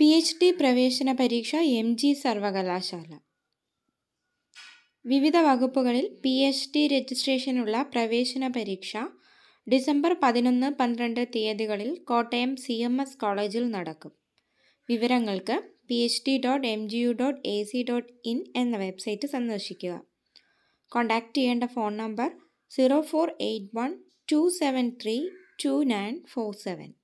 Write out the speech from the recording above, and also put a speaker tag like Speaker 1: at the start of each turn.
Speaker 1: P H D പ്രവേശന പരീക്ഷ M G സർവകലാശാല വിവിധ വകുപ്പുകളിൽ പി എച്ച് ഡി രജിസ്ട്രേഷനുള്ള പ്രവേശന പരീക്ഷ ഡിസംബർ പതിനൊന്ന് പന്ത്രണ്ട് തീയതികളിൽ കോട്ടയം സി എം എസ് കോളേജിൽ നടക്കും വിവരങ്ങൾക്ക് P H D dot M G U dot A C dot in എന്ന വെബ്സൈറ്റ് സന്ദർശിക്കുക കോൺടാക്റ്റ് ചെയ്യേണ്ട phone number zero four eight one two seven three two nine four seven